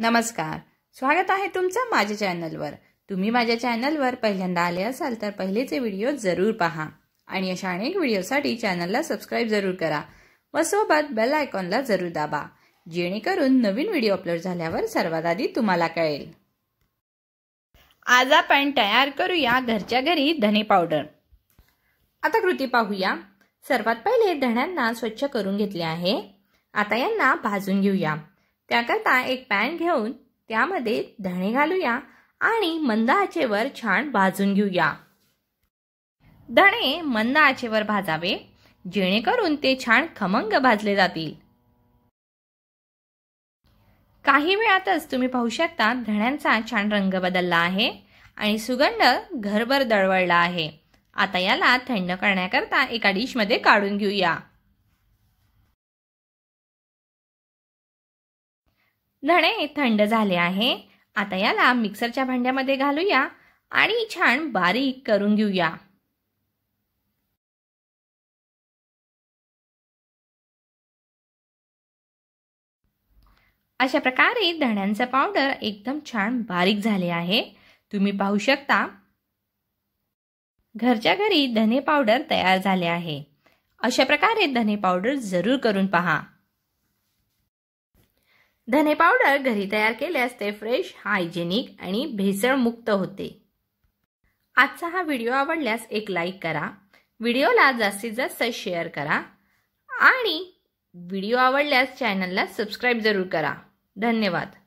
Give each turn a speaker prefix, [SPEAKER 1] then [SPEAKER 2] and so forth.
[SPEAKER 1] नमस्कार स्वागत आहे तुमचं माझ्या चॅनलवर तुम्ही माझ्या चॅनलवर पहिल्यांदा आले असाल तर पहिलेचे व्हिडिओ जरूर पहा आणि अशा अनेक व्हिडिओसाठी चॅनलला सबस्क्राईब जरूर करा व सोबत बेल आयकॉनला जरूर दाबा जेणेकरून नवीन व्हिडिओ अपलोड झाल्यावर सर्वात आधी तुम्हाला कळेल आज आपण तयार करूया घरच्या घरी धने पावडर आता कृती पाहूया सर्वात पहिले धण्यांना स्वच्छ करून घेतले आहे आता यांना भाजून घेऊया त्याकरता एक पॅन घेऊन त्यामध्ये धणे घालूया आणि मंद आचेवर छान भाजून घेऊया धणे मंद आचेवर भाजावे जेणेकरून ते छान खमंग भाजले जातील काही वेळातच तुम्ही पाहू शकता धण्यांचा छान रंग बदलला आहे आणि सुगंध घरभर दळवळला आहे आता याला थंड करण्याकरता एका डिशमध्ये काढून घेऊया धणे थंड झाले आहे आता याला मिक्सरच्या भांड्यामध्ये घालूया आणि छान बारीक करून घेऊया
[SPEAKER 2] अशा प्रकारे
[SPEAKER 1] धण्यांचं पावडर एकदम छान बारीक झाले आहे तुम्ही पाहू शकता घरच्या घरी धने पावडर तयार झाले आहे अशा प्रकारे धने पावडर जरूर करून पहा धने पावडर घरी तयार केल्यास ते फ्रेश हायजेनिक आणि मुक्त होते आजचा हा व्हिडिओ आवडल्यास एक लाईक करा व्हिडिओला जास्तीत जास्त शेअर करा आणि व्हिडिओ आवडल्यास चॅनलला सबस्क्राईब जरूर करा
[SPEAKER 2] धन्यवाद